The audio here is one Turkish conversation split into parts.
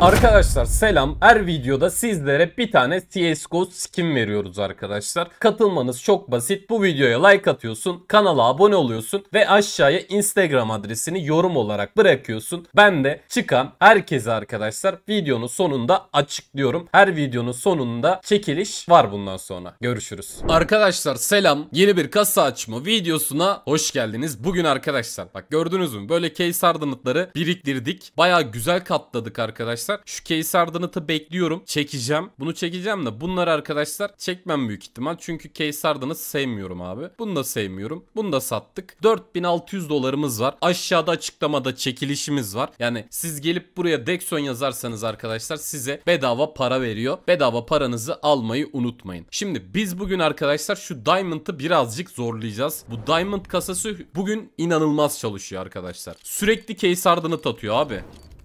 Arkadaşlar selam. Her videoda sizlere bir tane CSGO skin veriyoruz arkadaşlar. Katılmanız çok basit. Bu videoya like atıyorsun, kanala abone oluyorsun ve aşağıya Instagram adresini yorum olarak bırakıyorsun. Ben de çıkan herkese arkadaşlar videonun sonunda açıklıyorum. Her videonun sonunda çekiliş var bundan sonra. Görüşürüz. Arkadaşlar selam. Yeni bir kasa açma videosuna hoş geldiniz. Bugün arkadaşlar bak gördünüz mü böyle case hardanıtları biriktirdik. Baya güzel katladık arkadaşlar arkadaşlar. Şu case ardanıtı bekliyorum. Çekeceğim. Bunu çekeceğim de bunları arkadaşlar çekmem büyük ihtimal. Çünkü case ardanıtı sevmiyorum abi. Bunu da sevmiyorum. Bunu da sattık. 4600 dolarımız var. Aşağıda açıklamada çekilişimiz var. Yani siz gelip buraya Dexon yazarsanız arkadaşlar size bedava para veriyor. Bedava paranızı almayı unutmayın. Şimdi biz bugün arkadaşlar şu Diamond'ı birazcık zorlayacağız. Bu Diamond kasası bugün inanılmaz çalışıyor arkadaşlar. Sürekli case ardanıt atıyor abi.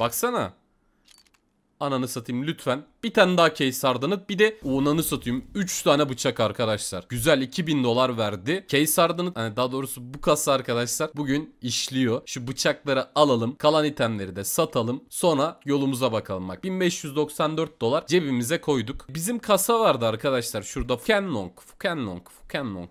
Baksana. Ananı satayım lütfen. Bir tane daha case sardanıt. Bir de unanı satayım. 3 tane bıçak arkadaşlar. Güzel 2000 dolar verdi. Case sardanıt yani daha doğrusu bu kasa arkadaşlar bugün işliyor. Şu bıçakları alalım. Kalan itemleri de satalım. Sonra yolumuza bakalım. Bak 1594 dolar cebimize koyduk. Bizim kasa vardı arkadaşlar. Şurada Fukenlong. Fukenlong. Fukenlong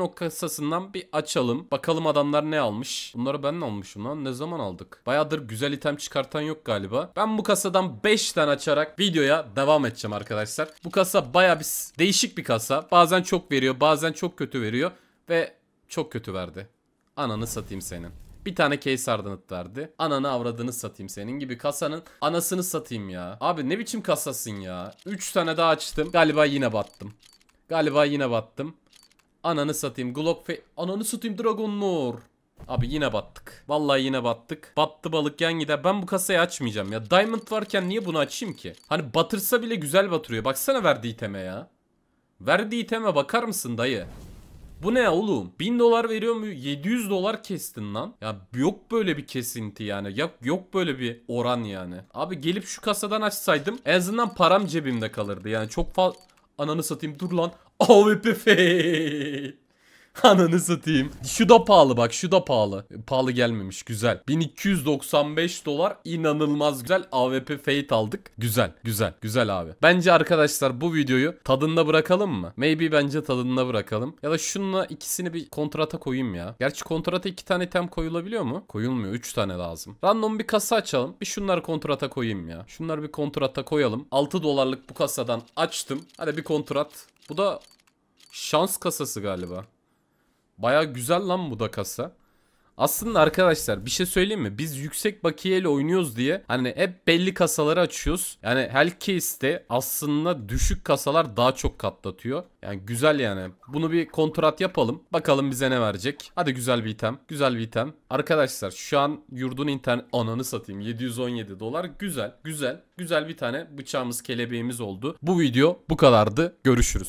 o kasasından bir açalım. Bakalım adamlar ne almış. Bunları ben ne almışım lan. Ne zaman aldık? Bayağıdır güzel item çıkartan yok galiba. Ben bu kasadan 5 tane açarak videoya devam edeceğim arkadaşlar. Bu kasa baya bir değişik bir kasa. Bazen çok veriyor bazen çok kötü veriyor. Ve çok kötü verdi. Ananı satayım senin. Bir tane case ardanıt verdi. Ananı avradını satayım senin gibi kasanın anasını satayım ya. Abi ne biçim kasasın ya. 3 tane daha açtım. Galiba yine battım. Galiba yine battım. Ananı satayım. Glock fe... Ananı satayım Dragon Lord. Abi yine battık. Vallahi yine battık. Battı balık yan gider. Ben bu kasayı açmayacağım ya. Diamond varken niye bunu açayım ki? Hani batırsa bile güzel batırıyor. Baksana verdiği iteme ya. Verdiği iteme bakar mısın dayı? Bu ne oğlum? 1000 dolar veriyor mu? 700 dolar kestin lan. Ya yok böyle bir kesinti yani. Yok, yok böyle bir oran yani. Abi gelip şu kasadan açsaydım en azından param cebimde kalırdı. Yani çok fazla... Ananı satayım dur lan. Oh, wie perfekt! Ananı satayım. Şu da pahalı bak şu da pahalı. Pahalı gelmemiş güzel. 1295 dolar inanılmaz güzel. AWP Fate aldık. Güzel güzel güzel abi. Bence arkadaşlar bu videoyu tadında bırakalım mı? Maybe bence tadında bırakalım. Ya da şununla ikisini bir kontrata koyayım ya. Gerçi kontrata iki tane tem koyulabiliyor mu? Koyulmuyor. Üç tane lazım. Random bir kasa açalım. Bir şunları kontrata koyayım ya. Şunları bir kontrata koyalım. 6 dolarlık bu kasadan açtım. Hadi bir kontrat. Bu da şans kasası galiba. Baya güzel lan bu da kasa. Aslında arkadaşlar bir şey söyleyeyim mi? Biz yüksek bakiyeyle oynuyoruz diye hani hep belli kasaları açıyoruz. Yani Hellcase'de aslında düşük kasalar daha çok katlatıyor. Yani güzel yani. Bunu bir kontrat yapalım. Bakalım bize ne verecek. Hadi güzel bir item. Güzel bir item. Arkadaşlar şu an yurdun internet ananı satayım. 717 dolar. Güzel. Güzel. Güzel bir tane bıçağımız kelebeğimiz oldu. Bu video bu kadardı. Görüşürüz.